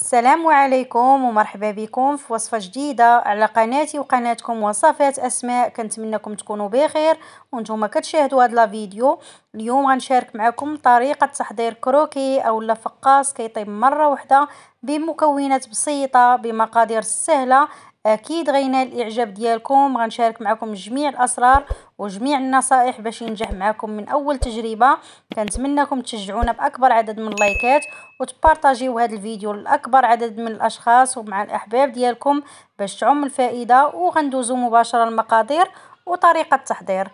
السلام عليكم ومرحبا بكم في وصفه جديده على قناتي وقناتكم وصفات اسماء كنتمنىكم تكونوا بخير وانتم كتشاهدوا هذا الفيديو اليوم غنشارك معكم طريقه تحضير كروكي او فقاص كيطيب مره واحده بمكونات بسيطه بمقادير سهله اكيد غينال الاعجاب ديالكم غنشارك معكم جميع الاسرار وجميع النصائح باش ينجح معكم من اول تجربه كنتمنىكم تشجعونا باكبر عدد من اللايكات وتبارطاجيو هذا الفيديو لاكبر عدد من الاشخاص ومع الاحباب ديالكم باش تعم الفائده وغندوزو مباشره المقادير وطريقه التحضير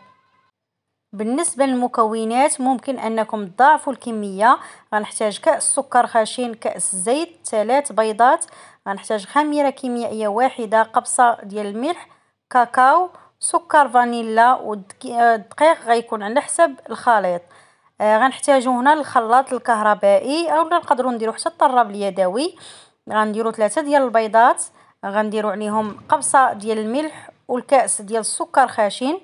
بالنسبة للمكونات ممكن أنكم تضاعفوا الكمية غنحتاج كأس سكر خشن كأس زيت ثلاث بيضات غنحتاج خميرة كيميائية واحدة قبصة ديال الملح كاكاو سكر فانيلا والدقيق آه، غيكون على حسب الخليط آه غنحتاجو هنا الخلاط الكهربائي اولا نقدروا نديرو حتى الطراب اليدوي غنديرو ثلاثة ديال البيضات غنديرو عليهم قبصة ديال الملح والكأس ديال السكر خاشن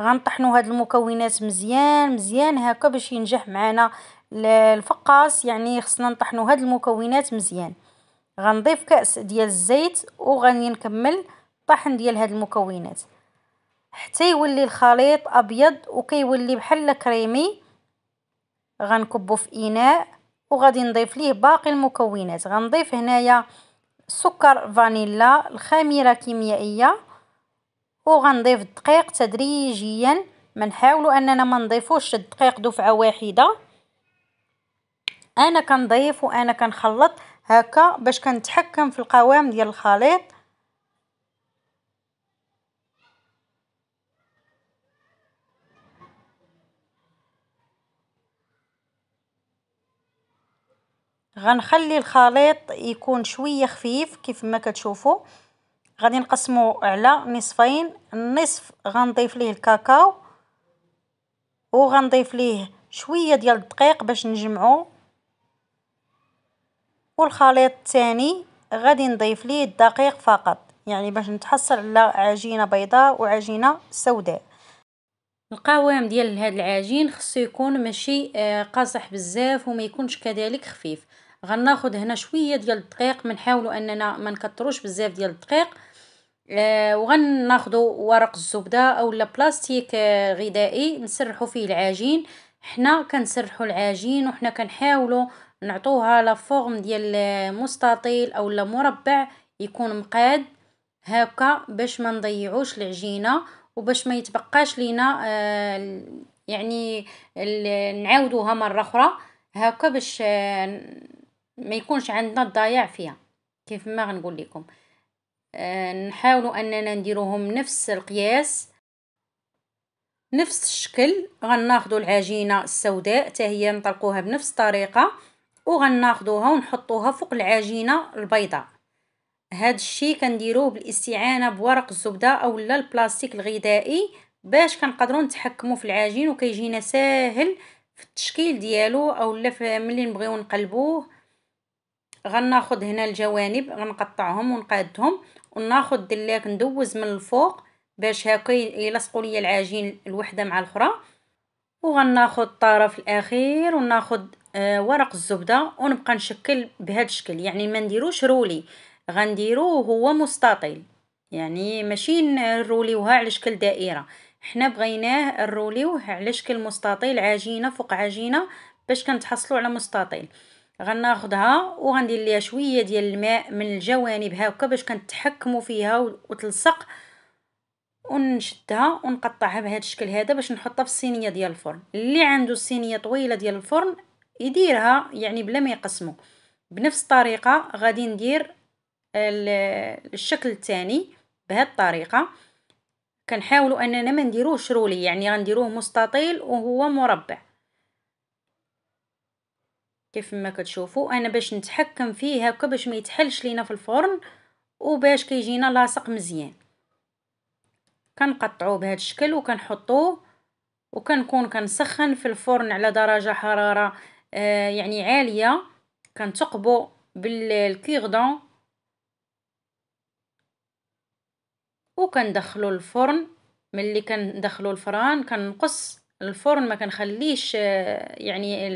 غنطحنوا هاد المكونات مزيان مزيان هكا باش ينجح معنا الفقاس يعني خصنا نطحنوا هاد المكونات مزيان غنضيف كأس ديال الزيت وغادي نكمل طحن ديال هاد المكونات حتى يولي الخليط ابيض وكيولي بحال كريمي غنكبو في اناء وغادي نضيف ليه باقي المكونات غنضيف هنايا سكر فانيلا الخميره كيميائيه وغنضيف الدقيق تدريجيا ما نحاولوا اننا ما نضيفوش الدقيق دفعه واحده انا كنضيف وانا كنخلط هكا باش كنتحكم في القوام ديال الخليط غنخلي الخليط يكون شويه خفيف كيف ما كتشوفوا غادي نقسمو على نصفين النصف غنضيف ليه الكاكاو وغنضيف ليه شويه ديال الدقيق باش نجمعو والخليط التاني غادي نضيف ليه الدقيق فقط يعني باش نتحصل على عجينه بيضاء وعجينه سوداء القوام ديال هاد العجين خصو يكون ماشي آه، قاصح بزاف وما يكونش كذلك خفيف غناخذ هنا شويه ديال الدقيق منحاولوا اننا ما نكثروش بزاف ديال الدقيق آه وغناخذوا ورق الزبده اولا بلاستيك آه، غذائي نسرحوا فيه العجين حنا كنسرحوا العجين وحنا كنحاولوا نعطوها لا فورم ديال مستطيل او لا مربع يكون مقاد هكا باش ما نضيعوش العجينه وباش ما يتبقاش لينا آه يعني نعاودوها مره اخرى هكا باش آه، ما يكونش عندنا الضياع فيها كيف ما غنقول لكم آه نحاولوا اننا نديروهم نفس القياس نفس الشكل غناخذوا العجينه السوداء حتى هي نطلقوها بنفس الطريقه وغناخدوها ونحطوها فوق العجينه البيضاء هاد الشيء كنديروه بالاستعانه بورق الزبده اولا البلاستيك الغذائي باش كنقدروا نتحكموا في العجين وكيجينا ساهل في التشكيل ديالو اولا ملي نبغيو نقلبوه غناخد هنا الجوانب غنقطعهم ونقادهم وناخد دلاك ندوز من الفوق باش هكا يلصقوا ليا العجين الوحده مع الاخرى وغناخد الطرف الاخير وناخد آه، ورق الزبده ونبقى نشكل بهذا الشكل يعني ما نديروش رولي غنديروه هو مستطيل يعني ماشي نروليوها على شكل دائره حنا بغيناه نروليوه على شكل مستطيل عجينه فوق عجينه باش كنتحصلوا على مستطيل غناخدها وغندير ليها شويه ديال الماء من الجوانب هكا باش كنتحكموا فيها وتلصق ونشدها ونقطعها بهذا الشكل هذا باش نحطها في الصينيه ديال الفرن اللي عنده الصينيه طويله ديال الفرن يديرها يعني بلا ما يقسمو بنفس الطريقه غادي ندير الشكل الثاني بهاد الطريقه كنحاولوا اننا ما نديروهش رولي يعني غنديروه مستطيل وهو مربع كيف ما كتشوفوا انا باش نتحكم فيه هكا باش ما يتحلش لينا في الفرن وباش كيجينا لاصق مزيان كنقطعوه بهذا الشكل وكنحطوه وكنكون كنسخن في الفرن على درجه حراره آه، يعني عالية كنتقبو بالكيغدون وكندخلو الفرن ملي كندخلو الفران كنقص الفرن ما كنخليش آه، يعني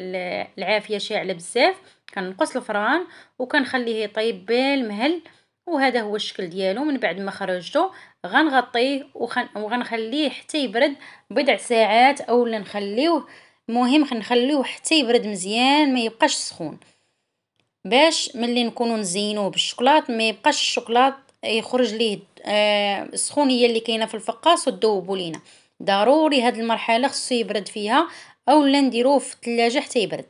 العافيه شاعله بزاف كنقص الفران وكنخليه يطيب بالمهل وهذا هو الشكل ديالو من بعد ما خرجته غنغطيه وغنخليه حتى يبرد بضع ساعات اولا نخليوه المهم غنخليوه حتى يبرد مزيان ما يبقاش سخون باش ملي نكونو نزينوه بالشوكولات ما يبقاش الشوكولات يخرج ليه آه، السخونيه اللي كاينه في الفقاس وتذوبوا لينا ضروري هاد المرحله خصو يبرد فيها اولا نديروه في الثلاجه حتى يبرد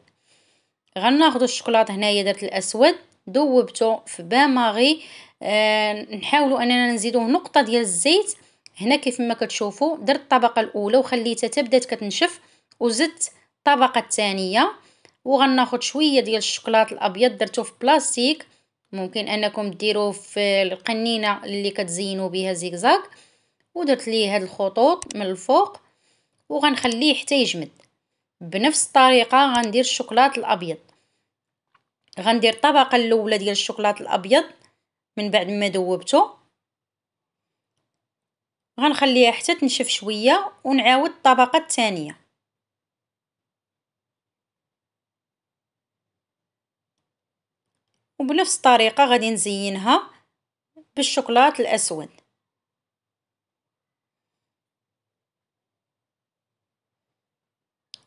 غناخذ الشوكولاط هنايا درت الاسود ذوبته في بان ماغي آه، نحاولوا اننا نزيدوه نقطه ديال الزيت هنا كيف ما كتشوفوا درت الطبقه الاولى وخليتها تبدات كتنشف وزدت الطبقة الثانية وغناخد شوية ديال الشوكولات الابيض درتو في بلاستيك ممكن انكم ديروه في القنينة اللي كتزينوا بها زيكزاك ودرت ليه هاد الخطوط من الفوق وغنخليه حتى يجمد بنفس الطريقة غندير الشوكولات الابيض غندير الطبقة الاولى ديال الشوكولات الابيض من بعد ما ذوبته غنخليها حتى تنشف شويه ونعاود الطبقه الثانيه وبنفس الطريقة غادي نزينها بالشوكولات الأسود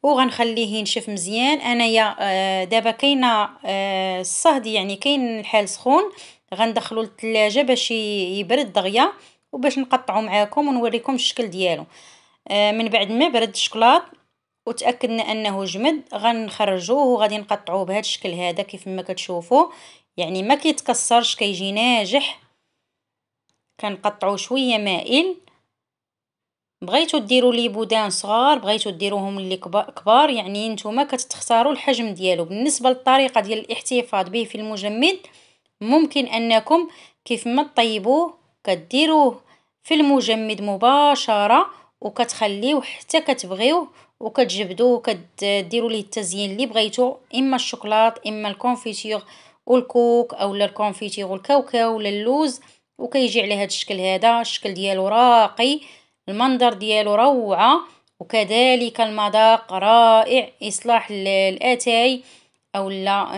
وغنخليه ينشف مزيان انايا آه، دابا كاينه آه، الصهد يعني كاين الحال سخون غندخلو للثلاجه باش يبرد دغيا وباش نقطعو معاكم ونوريكم الشكل ديالو آه، من بعد ما برد الشكلاط وتاكدنا انه جمد غنخرجوه وغادي نقطعوه بهذا الشكل هذا كيف ما كتشوفوا يعني ما كيتكسرش كيجي ناجح كنقطعو شويه مائل بغيتو ديروا لي بودان صغار بغيتو ديروهم اللي كبار يعني نتوما كتختاروا الحجم ديالو بالنسبه للطريقه ديال الاحتفاظ به في المجمد ممكن انكم كيف ما طيبوه كديروه في المجمد مباشره وكتخليوه حتى كتبغيوه وكتجبدوه وكديروا ليه التزيين اللي بغيتو اما الشوكولات اما الكونفيتير والكوك اولا الكونفيتير والكاوكاو ولا اللوز وكيجي على هاد الشكل هذا الشكل ديالو راقي المنظر ديالو روعه وكذلك المذاق رائع اصلاح الاتاي اولا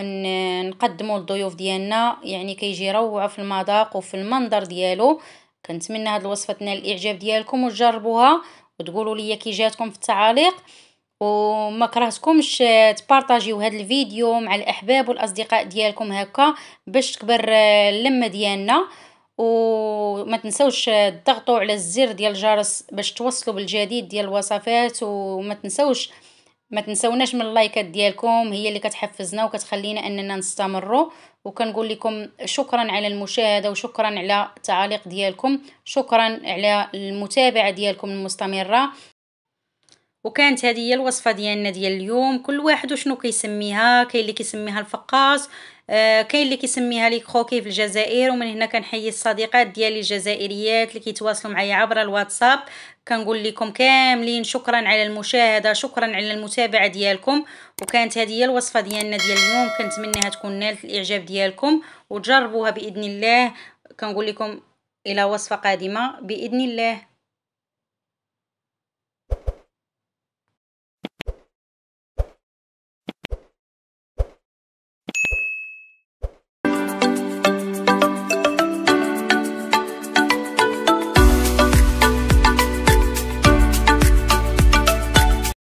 نقدمو للضيوف ديالنا يعني كيجي روعه في المذاق وفي المنظر ديالو كنتمنى هاد الوصفه تنال الاعجاب ديالكم وتجربوها وتقولوا لي كي جاتكم في التعاليق وما كرهتكمش تبارطاجيو هاد الفيديو مع الاحباب والاصدقاء ديالكم هكا باش تكبر اللمه ديالنا وما تنسوش تضغطوا على الزر ديال الجرس باش توصلوا بالجديد ديال الوصفات وما تنسوش ما تنسوناش من اللايكات ديالكم هي اللي كتحفزنا وكتخلينا اننا نستمروا وكنقول لكم شكرا على المشاهده وشكرا على التعاليق ديالكم شكرا على المتابعه ديالكم المستمره وكانت هذه هي الوصفه ديالنا ديال اليوم كل واحد وشنو كيسميها كاين اللي كيسميها الفقاص آه كاين اللي كيسميها لي كروكي في الجزائر ومن هنا كنحيي الصديقات ديالي الجزائريات اللي كيتواصلوا معايا عبر الواتساب كنقول لكم كاملين شكرا على المشاهده شكرا على المتابعه ديالكم وكانت هذه هي الوصفه ديالنا ديال اليوم كنتمنىها تكون نالت الاعجاب ديالكم وتجربوها باذن الله كنقول لكم الى وصفه قادمه باذن الله